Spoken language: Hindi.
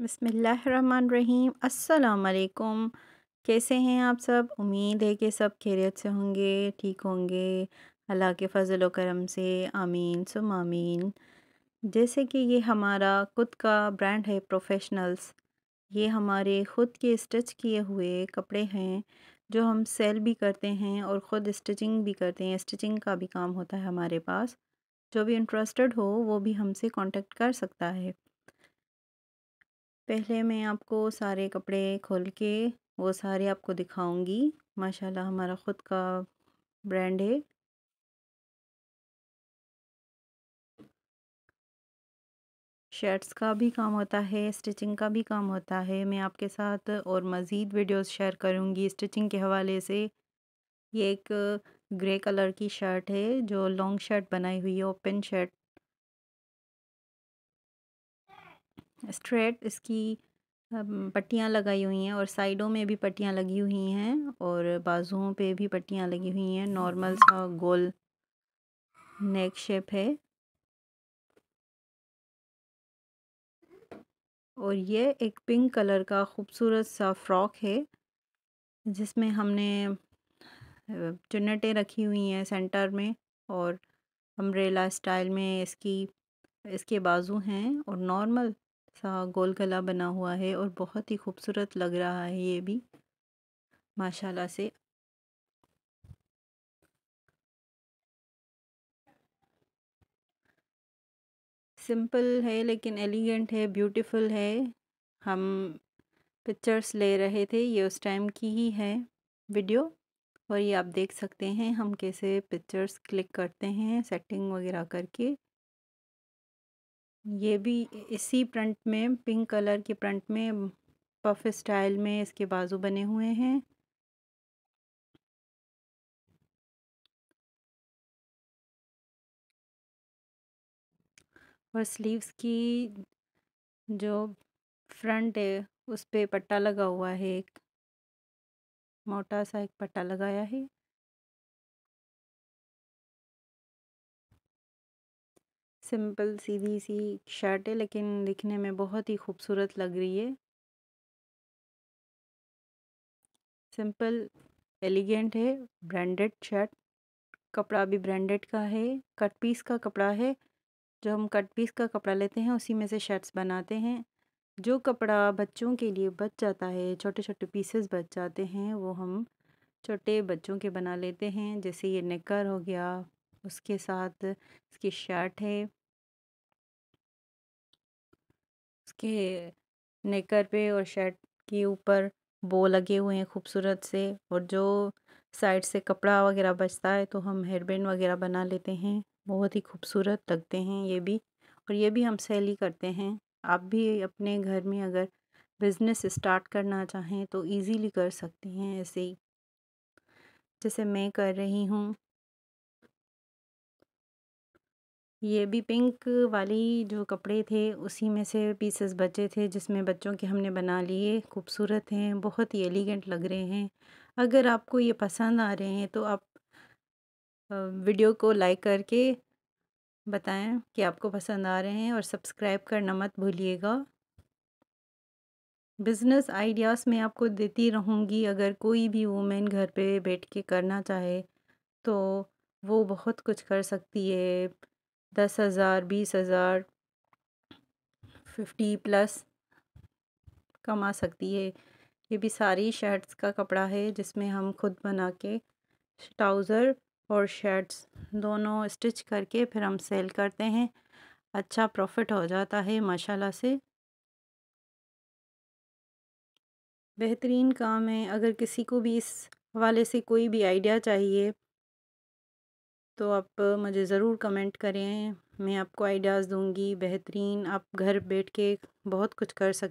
बसमीम् अल्लाम कैसे हैं आप सब उम्मीद है कि सब खैरियत से होंगे ठीक होंगे अल्लाह के फजल करम से आमीन सुम आमीन जैसे कि ये हमारा खुद का ब्रांड है प्रोफेशनल्स ये हमारे ख़ुद के स्टिच किए हुए कपड़े हैं जो हम सेल भी करते हैं और ख़ुद स्टिचिंग भी करते हैं स्टिचिंग का भी काम होता है हमारे पास जो भी इंटरेस्टेड हो वो भी हमसे कांटेक्ट कर सकता है पहले मैं आपको सारे कपड़े खोल के वो सारे आपको दिखाऊंगी माशाल्लाह हमारा ख़ुद का ब्रांड है शर्ट्स का भी काम होता है स्टिचिंग का भी काम होता है मैं आपके साथ और मज़ीद वीडियोस शेयर करूँगी स्टिचिंग के हवाले से ये एक ग्रे कलर की शर्ट है जो लॉन्ग शर्ट बनाई हुई है ओपन शर्ट स्ट्रेट इसकी पट्टियाँ लगाई हुई हैं और साइडों में भी पट्टियाँ लगी हुई हैं और बाजुओं पे भी पट्टियाँ लगी हुई हैं नॉर्मल सा गोल नेक शेप है और ये एक पिंक कलर का खूबसूरत सा फ्रॉक है जिसमें हमने चुनटें रखी हुई हैं सेंटर में और अम्ब्रेला स्टाइल में इसकी इसके बाजू हैं और नॉर्मल सा गोल गला बना हुआ है और बहुत ही खूबसूरत लग रहा है ये भी माशाल्लाह से सिंपल है लेकिन एलिगेंट है ब्यूटीफुल है हम पिक्चर्स ले रहे थे ये उस टाइम की ही है वीडियो और ये आप देख सकते हैं हम कैसे पिक्चर्स क्लिक करते हैं सेटिंग वगैरह करके ये भी इसी प्रिंट में पिंक कलर के प्रिंट में पफ स्टाइल में इसके बाजू बने हुए हैं और स्लीव्स की जो फ्रंट है उस पर पट्टा लगा हुआ है एक मोटा सा एक पट्टा लगाया है सिंपल सीधी सी शर्ट है लेकिन दिखने में बहुत ही खूबसूरत लग रही है सिंपल एलिगेंट है ब्रांडेड शर्ट कपड़ा भी ब्रांडेड का है कट पीस का कपड़ा है जो हम कट पीस का कपड़ा लेते हैं उसी में से शर्ट्स बनाते हैं जो कपड़ा बच्चों के लिए बच जाता है छोटे छोटे पीसेस बच जाते हैं वो हम छोटे बच्चों के बना लेते हैं जैसे ये नेकर हो गया उसके साथ इसकी शर्ट है के नेकर पे और शर्ट के ऊपर बो लगे हुए हैं खूबसूरत से और जो साइड से कपड़ा वगैरह बचता है तो हम हेयरबैंड वगैरह बना लेते हैं बहुत ही खूबसूरत लगते हैं ये भी और ये भी हम सेल ही करते हैं आप भी अपने घर में अगर बिज़नेस स्टार्ट करना चाहें तो इजीली कर सकते हैं ऐसे ही जैसे मैं कर रही हूँ ये भी पिंक वाली जो कपड़े थे उसी में से पीसेस बचे थे जिसमें बच्चों के हमने बना लिए खूबसूरत हैं बहुत ही एलिगेंट लग रहे हैं अगर आपको ये पसंद आ रहे हैं तो आप वीडियो को लाइक करके बताएं कि आपको पसंद आ रहे हैं और सब्सक्राइब करना मत भूलिएगा बिज़नेस आइडियाज़ मैं आपको देती रहूँगी अगर कोई भी वूमेन घर पे बैठ के करना चाहे तो वो बहुत कुछ कर सकती है दस हज़ार बीस हज़ार फिफ्टी प्लस कमा सकती है ये भी सारी शर्ट्स का कपड़ा है जिसमें हम खुद बना के ट्राउज़र और शर्ट्स दोनों स्टिच करके फिर हम सेल करते हैं अच्छा प्रॉफिट हो जाता है माशाल्लाह से बेहतरीन काम है अगर किसी को भी इस हवाले से कोई भी आइडिया चाहिए तो आप मुझे ज़रूर कमेंट करें मैं आपको आइडियाज़ दूँगी बेहतरीन आप घर बैठ के बहुत कुछ कर सकते